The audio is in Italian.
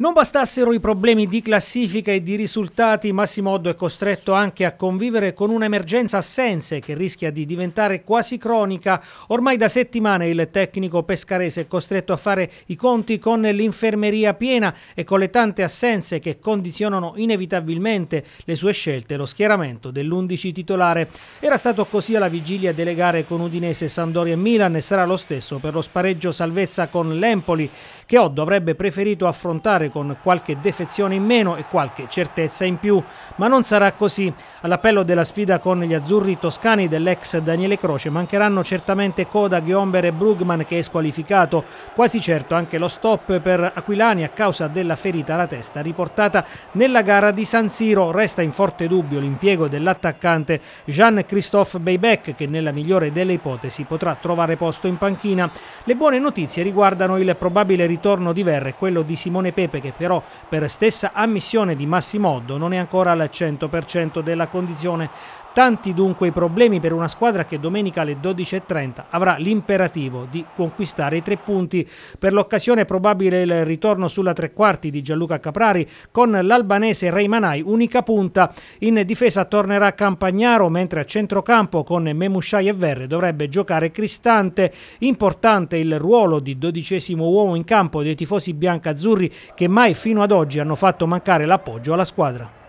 Non bastassero i problemi di classifica e di risultati, Massimo Oddo è costretto anche a convivere con un'emergenza assenze che rischia di diventare quasi cronica. Ormai da settimane il tecnico pescarese è costretto a fare i conti con l'infermeria piena e con le tante assenze che condizionano inevitabilmente le sue scelte, lo schieramento dell'11 titolare. Era stato così alla vigilia delle gare con Udinese, Sandori e Milan e sarà lo stesso per lo spareggio salvezza con l'Empoli, che Oddo avrebbe preferito affrontare con qualche defezione in meno e qualche certezza in più, ma non sarà così. All'appello della sfida con gli azzurri toscani dell'ex Daniele Croce mancheranno certamente Coda, Ghiomber e Brugman che è squalificato, quasi certo anche lo stop per Aquilani a causa della ferita alla testa riportata nella gara di San Siro. Resta in forte dubbio l'impiego dell'attaccante Jean-Christophe Beybeck che nella migliore delle ipotesi potrà trovare posto in panchina. Le buone notizie riguardano il probabile ritorno di Verre e quello di Simone Pepe Pepe che però per stessa ammissione di Massimoddo non è ancora al 100% della condizione. Tanti dunque i problemi per una squadra che domenica alle 12.30 avrà l'imperativo di conquistare i tre punti. Per l'occasione probabile il ritorno sulla tre quarti di Gianluca Caprari con l'albanese Reimanai, unica punta. In difesa tornerà Campagnaro, mentre a centrocampo con Memusciai e Verre dovrebbe giocare Cristante. Importante il ruolo di dodicesimo uomo in campo dei tifosi bianca-azzurri che mai fino ad oggi hanno fatto mancare l'appoggio alla squadra.